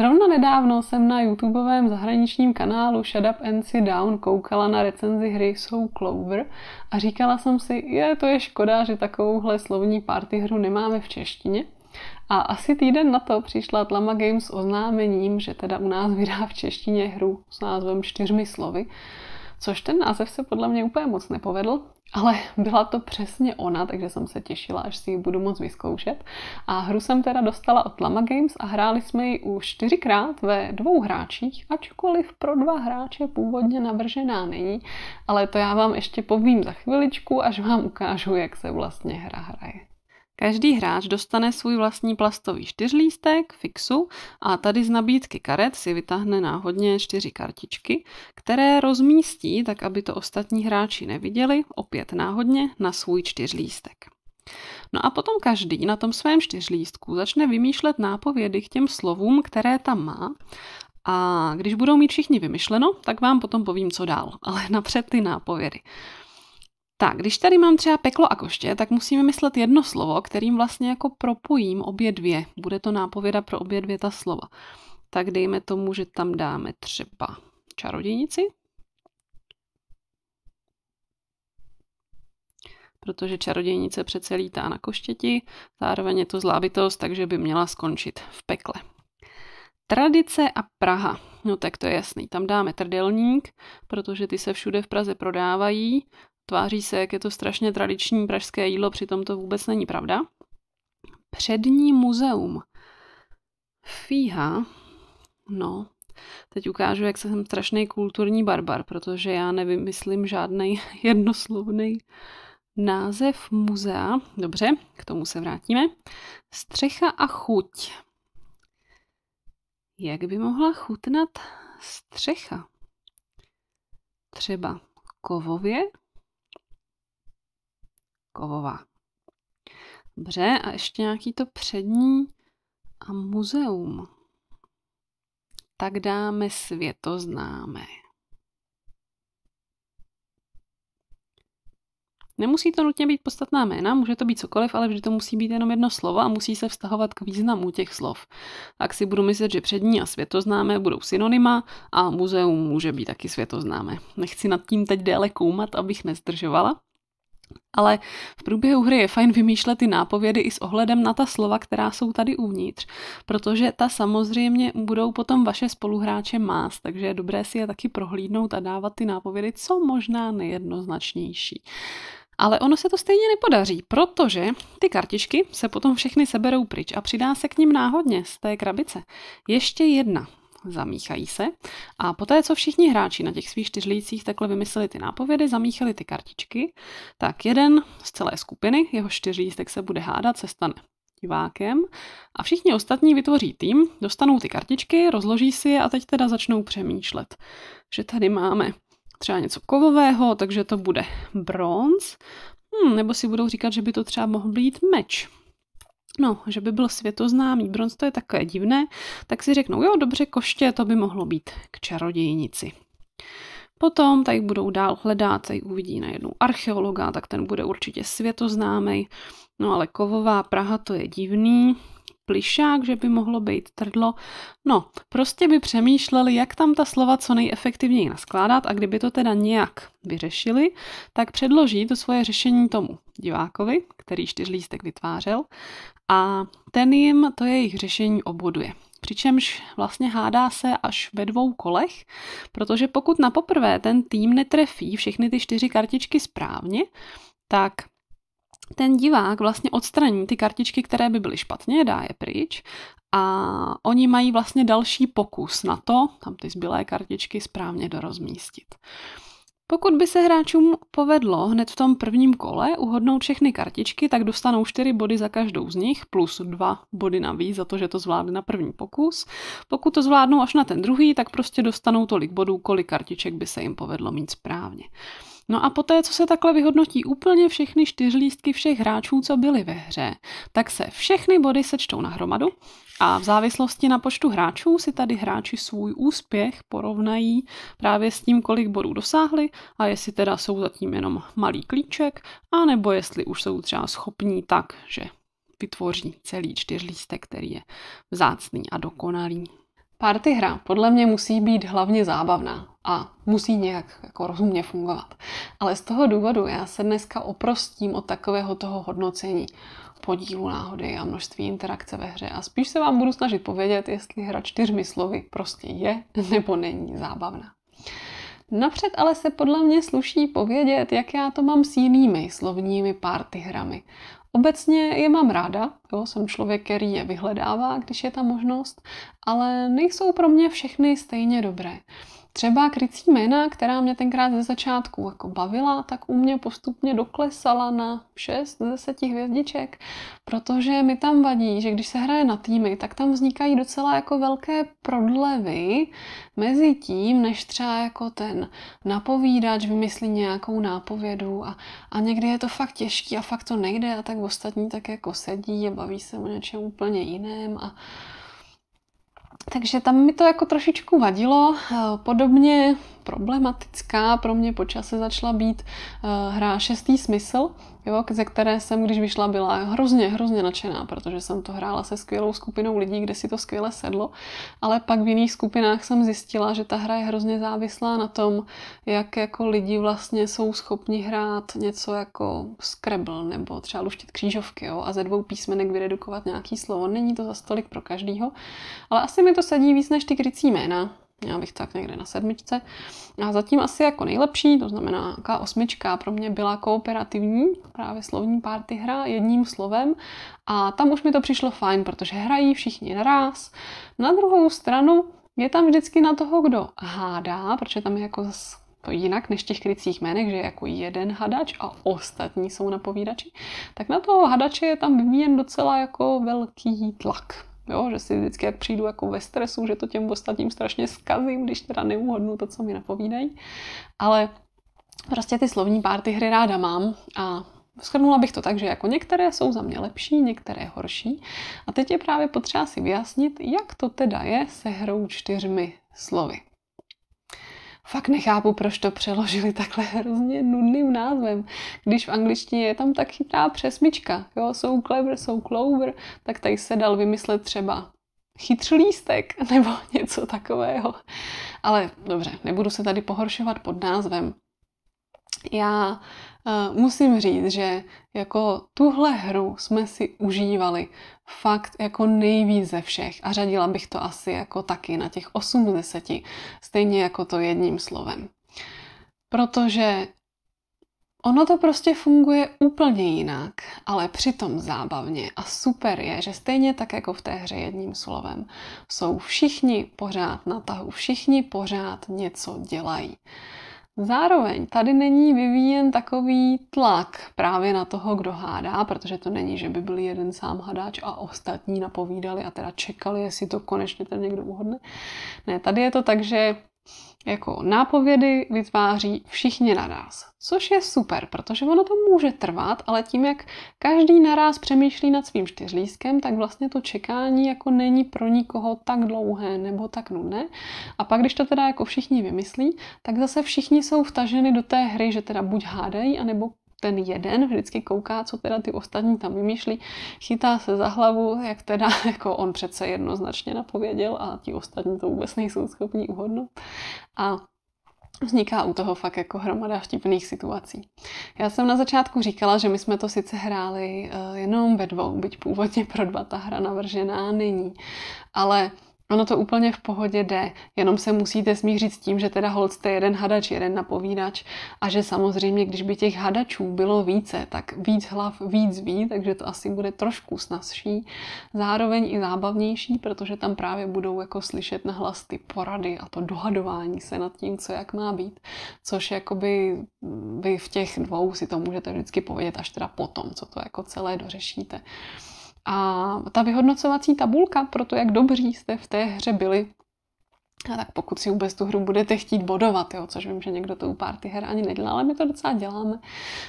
Zrovna nedávno jsem na YouTubeovém zahraničním kanálu Shut Up and Sit Down koukala na recenzi hry Soul Clover a říkala jsem si, je, to je škoda, že takovouhle slovní party hru nemáme v češtině. A asi týden na to přišla Tlama Games s oznámením, že teda u nás vydá v češtině hru s názvem Čtyřmi slovy Což ten název se podle mě úplně moc nepovedl, ale byla to přesně ona, takže jsem se těšila, až si ji budu moc vyzkoušet. A hru jsem teda dostala od Lama Games a hráli jsme ji už čtyřikrát ve dvou hráčích, ačkoliv pro dva hráče původně navržená není, ale to já vám ještě povím za chviličku, až vám ukážu, jak se vlastně hra hraje. Každý hráč dostane svůj vlastní plastový čtyřlístek, fixu, a tady z nabídky karet si vytáhne náhodně čtyři kartičky, které rozmístí, tak aby to ostatní hráči neviděli, opět náhodně, na svůj čtyřlístek. No a potom každý na tom svém čtyřlístku začne vymýšlet nápovědy k těm slovům, které tam má a když budou mít všichni vymyšleno, tak vám potom povím, co dál, ale napřed ty nápovědy. Tak, když tady mám třeba peklo a koště, tak musíme myslet jedno slovo, kterým vlastně jako propojím obě dvě. Bude to nápověda pro obě dvě ta slova. Tak dejme tomu, že tam dáme třeba čarodějnici, protože čarodějnice přece lítá na koštěti, zároveň je to zlábitost, takže by měla skončit v pekle. Tradice a Praha. No tak to je jasný. Tam dáme trdelník, protože ty se všude v Praze prodávají Tváří se, jak je to strašně tradiční pražské jídlo, přitom to vůbec není pravda. Přední muzeum. Fíha. No, teď ukážu, jak jsem strašný kulturní barbar, protože já nevymyslím žádný jednoslovný název muzea. Dobře, k tomu se vrátíme. Střecha a chuť. Jak by mohla chutnat střecha? Třeba kovově? kovová. Dobře, a ještě nějaký to přední a muzeum. Tak dáme světoznámé. Nemusí to nutně být podstatná jména, může to být cokoliv, ale vždy to musí být jenom jedno slovo a musí se vztahovat k významu těch slov. Tak si budu myslet, že přední a světoznámé budou synonyma a muzeum může být taky světoznámé. Nechci nad tím teď déle koumat, abych nezdržovala. Ale v průběhu hry je fajn vymýšlet ty nápovědy i s ohledem na ta slova, která jsou tady uvnitř, protože ta samozřejmě budou potom vaše spoluhráče mást, takže je dobré si je taky prohlídnout a dávat ty nápovědy co možná nejednoznačnější. Ale ono se to stejně nepodaří, protože ty kartičky se potom všechny seberou pryč a přidá se k ním náhodně z té krabice ještě jedna zamíchají se. A poté, co všichni hráči na těch svých čtyřlících takhle vymysleli ty nápovědy, zamíchali ty kartičky, tak jeden z celé skupiny, jeho čtyřlístek se bude hádat, se stane divákem a všichni ostatní vytvoří tým, dostanou ty kartičky, rozloží si je a teď teda začnou přemýšlet, že tady máme třeba něco kovového, takže to bude bronz, hmm, nebo si budou říkat, že by to třeba mohl být meč, no, že by byl světoznámý bronz, to je takové divné, tak si řeknou, jo, dobře, koště, to by mohlo být k čarodějnici. Potom tady budou dál hledat, tady uvidí jednu archeologa, tak ten bude určitě světoznámý. No ale kovová Praha, to je divný, plišák, že by mohlo být trdlo. No, prostě by přemýšleli, jak tam ta slova co nejefektivněji naskládat a kdyby to teda nějak vyřešili, tak předloží to svoje řešení tomu divákovi, který čtyřlístek vytvářel a ten jim to jejich řešení obvoduje. Přičemž vlastně hádá se až ve dvou kolech, protože pokud na poprvé ten tým netrefí všechny ty čtyři kartičky správně, tak ten divák vlastně odstraní ty kartičky, které by byly špatně, dá je pryč a oni mají vlastně další pokus na to, tam ty zbylé kartičky správně dorozmístit. Pokud by se hráčům povedlo hned v tom prvním kole uhodnout všechny kartičky, tak dostanou 4 body za každou z nich, plus 2 body navíc za to, že to zvládli na první pokus. Pokud to zvládnou až na ten druhý, tak prostě dostanou tolik bodů, kolik kartiček by se jim povedlo mít správně. No a poté, co se takhle vyhodnotí úplně všechny čtyřlístky všech hráčů, co byli ve hře, tak se všechny body sečtou nahromadu a v závislosti na počtu hráčů si tady hráči svůj úspěch porovnají právě s tím, kolik bodů dosáhli a jestli teda jsou zatím jenom malý klíček, a nebo jestli už jsou třeba schopní tak, že vytvoří celý čtyřlístek, který je vzácný a dokonalý. Party hra podle mě musí být hlavně zábavná a musí nějak jako rozumně fungovat. Ale z toho důvodu já se dneska oprostím od takového toho hodnocení podílu náhody a množství interakce ve hře a spíš se vám budu snažit povědět, jestli hra čtyřmi slovy prostě je nebo není zábavná. Napřed ale se podle mě sluší povědět, jak já to mám s jinými slovními hrami. Obecně je mám ráda, jo, jsem člověk, který je vyhledává, když je ta možnost, ale nejsou pro mě všechny stejně dobré. Třeba krycí jména, která mě tenkrát ze začátku jako bavila, tak u mě postupně doklesala na 6 z 10 hvězdiček, protože mi tam vadí, že když se hraje na týmy, tak tam vznikají docela jako velké prodlevy mezi tím, než třeba jako ten napovídač vymyslí nějakou nápovědu a, a někdy je to fakt těžký a fakt to nejde a tak ostatní tak jako sedí a baví se o něčem úplně jiném a takže tam mi to jako trošičku vadilo. Eh, podobně problematická pro mě počase začala být eh, hra šestý smysl, jo, ze které jsem, když vyšla, byla hrozně, hrozně nadšená, protože jsem to hrála se skvělou skupinou lidí, kde si to skvěle sedlo, ale pak v jiných skupinách jsem zjistila, že ta hra je hrozně závislá na tom, jak jako lidi vlastně jsou schopni hrát něco jako Scrabble nebo třeba luštit křížovky jo, a ze dvou písmenek vyredukovat nějaký slovo. Není to za stolik pro každýho, ale asi mi to sedí víc než ty krycí jména, měla bych tak někde na sedmičce. A zatím asi jako nejlepší, to znamená k osmička, pro mě byla kooperativní, právě slovní party hra jedním slovem a tam už mi to přišlo fajn, protože hrají všichni naraz. Na druhou stranu je tam vždycky na toho, kdo hádá, protože tam je jako to jinak než těch krycích jmének, že je jako jeden hadač a ostatní jsou napovídači, tak na toho hadače je tam vyvíjen docela jako velký tlak. Jo, že si vždycky, jak přijdu jako ve stresu, že to těm ostatním strašně zkazím, když teda neuhodnu to, co mi napovídají. Ale prostě ty slovní párty hry ráda mám a Shrnula bych to tak, že jako některé jsou za mě lepší, některé horší. A teď je právě potřeba si vyjasnit, jak to teda je se hrou čtyřmi slovy. Fakt nechápu, proč to přeložili takhle hrozně nudným názvem, když v angličtině je tam tak chytrá přesmička. Jo, jsou clever, jsou clover, tak tady se dal vymyslet třeba chytřlístek nebo něco takového. Ale dobře, nebudu se tady pohoršovat pod názvem. Já Eh, musím říct, že jako tuhle hru jsme si užívali fakt jako nejvíc ze všech a řadila bych to asi jako taky na těch 8 z 10, stejně jako to jedním slovem. Protože Ono to prostě funguje úplně jinak, ale přitom zábavně a super je, že stejně tak jako v té hře jedním slovem jsou všichni pořád na tahu, všichni pořád něco dělají. Zároveň tady není vyvíjen takový tlak právě na toho, kdo hádá, protože to není, že by byl jeden sám hadáč a ostatní napovídali a teda čekali, jestli to konečně ten někdo uhodne. Ne, tady je to tak, že jako nápovědy vytváří všichni naraz. Což je super, protože ono to může trvat, ale tím, jak každý naraz přemýšlí nad svým čtyřlískem, tak vlastně to čekání jako není pro nikoho tak dlouhé nebo tak nudné. A pak, když to teda jako všichni vymyslí, tak zase všichni jsou vtaženi do té hry, že teda buď hádají, anebo ten jeden vždycky kouká, co teda ty ostatní tam vymýšlí, chytá se za hlavu, jak teda jako on přece jednoznačně napověděl a ti ostatní to vůbec nejsou schopni uhodnout. A vzniká u toho fakt jako hromada vtipných situací. Já jsem na začátku říkala, že my jsme to sice hráli eh, jenom ve dvou, byť původně pro dva ta hra navržená není, ale Ono to úplně v pohodě jde, jenom se musíte smířit s tím, že teda holc jste jeden hadač, jeden napovídač a že samozřejmě, když by těch hadačů bylo více, tak víc hlav víc ví, takže to asi bude trošku snazší, zároveň i zábavnější, protože tam právě budou jako slyšet na hlas ty porady a to dohadování se nad tím, co jak má být, což jakoby vy v těch dvou si to můžete vždycky povědět až teda potom, co to jako celé dořešíte. A ta vyhodnocovací tabulka pro to, jak dobří jste v té hře byli, a tak pokud si vůbec tu hru budete chtít bodovat, jo, což vím, že někdo to u party her ani nedělá, ale my to docela děláme,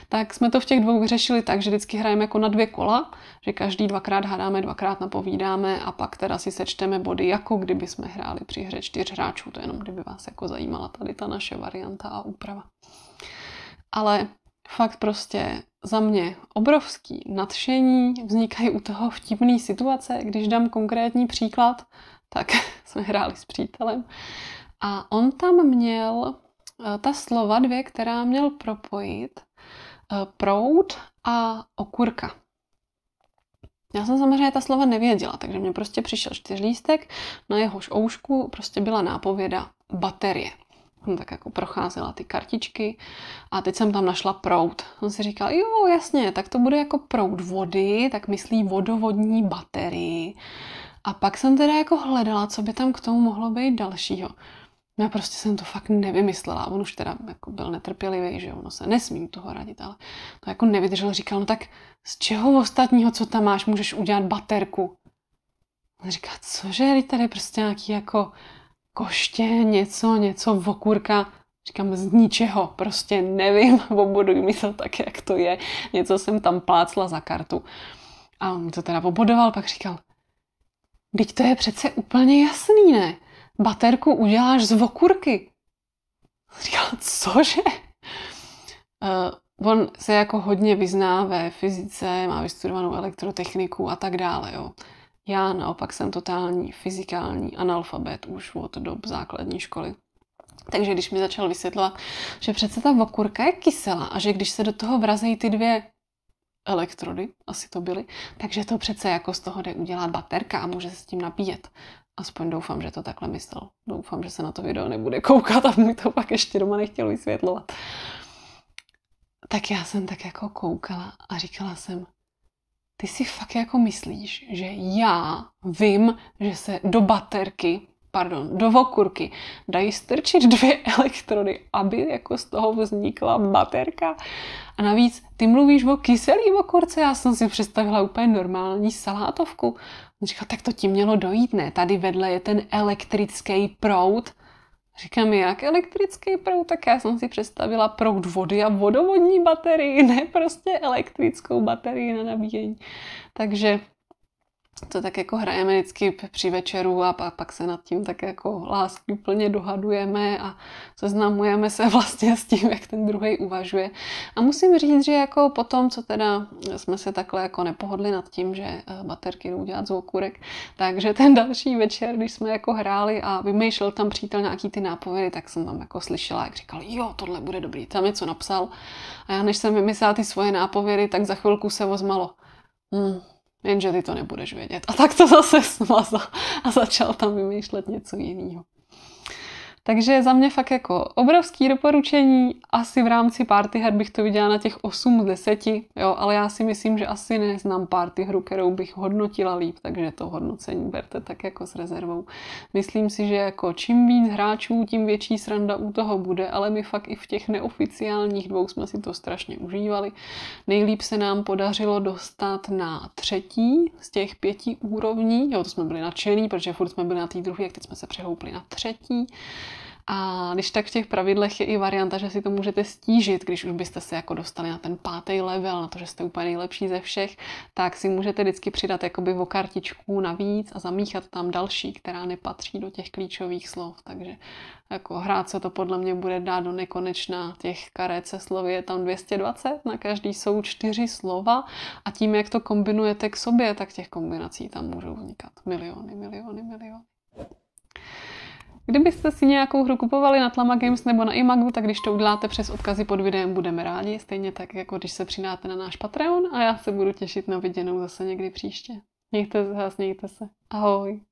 tak jsme to v těch dvou vyřešili tak, že vždycky hrajeme jako na dvě kola, že každý dvakrát hádáme, dvakrát napovídáme a pak teda si sečteme body, jako kdyby jsme hráli při hře čtyř hráčů, to jenom kdyby vás jako zajímala tady ta naše varianta a úprava. Ale fakt prostě za mě obrovský nadšení, vznikají u toho vtipné situace. Když dám konkrétní příklad, tak jsme hráli s přítelem a on tam měl eh, ta slova dvě, která měl propojit, eh, prout a okurka. Já jsem samozřejmě ta slova nevěděla, takže mě prostě přišel čtyřlístek, na jehož oušku prostě byla nápověda baterie jsem no tak jako procházela ty kartičky a teď jsem tam našla proud. On si říkal, jo, jasně, tak to bude jako proud vody, tak myslí vodovodní baterii. A pak jsem teda jako hledala, co by tam k tomu mohlo být dalšího. Já no prostě jsem to fakt nevymyslela. On už teda jako byl netrpělivý, že ono se nesmí toho radit, ale to jako nevydržel. Říkal, no tak z čeho ostatního, co tam máš, můžeš udělat baterku? On říká, cože, tady prostě nějaký jako koště, něco, něco, vokurka. Říkám, z ničeho, prostě nevím, oboduj mi to tak, jak to je. Něco jsem tam plácla za kartu. A on to teda obodoval, pak říkal, Teď to je přece úplně jasný, ne? Baterku uděláš z vokurky. Říkal, cože? Uh, on se jako hodně vyzná ve fyzice, má vystudovanou elektrotechniku a tak dále, jo. Já naopak jsem totální fyzikální analfabet už od dob základní školy. Takže když mi začal vysvětlovat, že přece ta vokurka je kyselá a že když se do toho vrazejí ty dvě elektrody, asi to byly, takže to přece jako z toho jde udělat baterka a může se s tím napíjet. Aspoň doufám, že to takhle myslel. Doufám, že se na to video nebude koukat a mi to pak ještě doma nechtěl vysvětlovat. Tak já jsem tak jako koukala a říkala jsem, ty si fakt jako myslíš, že já vím, že se do baterky, pardon, do vokurky dají strčit dvě elektrody, aby jako z toho vznikla baterka? A navíc ty mluvíš o kyselý vokurce, já jsem si představila úplně normální salátovku. On říkal, tak to ti mělo dojít, ne? Tady vedle je ten elektrický proud, Říkám, jak elektrický proud? Tak já jsem si představila proud vody a vodovodní baterii, ne prostě elektrickou baterii na nabíjení. Takže to tak jako hrajeme vždycky při večeru a pak, pak se nad tím tak jako lásky plně dohadujeme a seznamujeme se vlastně s tím, jak ten druhý uvažuje. A musím říct, že jako po tom, co teda jsme se takhle jako nepohodli nad tím, že eh, baterky jdou dělat z okurek, takže ten další večer, když jsme jako hráli a vymýšlel tam přítel nějaký ty nápovědy, tak jsem tam jako slyšela, jak říkal, jo, tohle bude dobrý, tam je co napsal. A já než jsem vymyslela ty svoje nápovědy, tak za chvilku se ozmalo. Hmm, jenže ty to nebudeš vědět. A tak to zase smazal a začal tam vymýšlet něco jiného. Takže za mě fakt jako obrovský doporučení, asi v rámci party her bych to viděla na těch 8 z 10, jo, ale já si myslím, že asi neznám party hru, kterou bych hodnotila líp, takže to hodnocení berte tak jako s rezervou. Myslím si, že jako čím víc hráčů, tím větší sranda u toho bude, ale my fakt i v těch neoficiálních dvou jsme si to strašně užívali. Nejlíp se nám podařilo dostat na třetí z těch pěti úrovní, jo, to jsme byli nadšený, protože furt jsme byli na té druhé, jak teď jsme se přehoupli na třetí. A když tak v těch pravidlech je i varianta, že si to můžete stížit, když už byste se jako dostali na ten pátý level, na to, že jste úplně nejlepší ze všech, tak si můžete vždycky přidat jakoby o kartičku navíc a zamíchat tam další, která nepatří do těch klíčových slov. Takže jako hrát se to podle mě bude dát do nekonečna. Těch karet se slovy je tam 220, na každý jsou čtyři slova a tím, jak to kombinujete k sobě, tak těch kombinací tam můžou vznikat miliony, miliony, miliony. Kdybyste si nějakou hru kupovali na Tlama Games nebo na Imagu, tak když to uděláte přes odkazy pod videem, budeme rádi, stejně tak, jako když se přináte na náš Patreon a já se budu těšit na viděnou zase někdy příště. Mějte se, mějte se. Ahoj.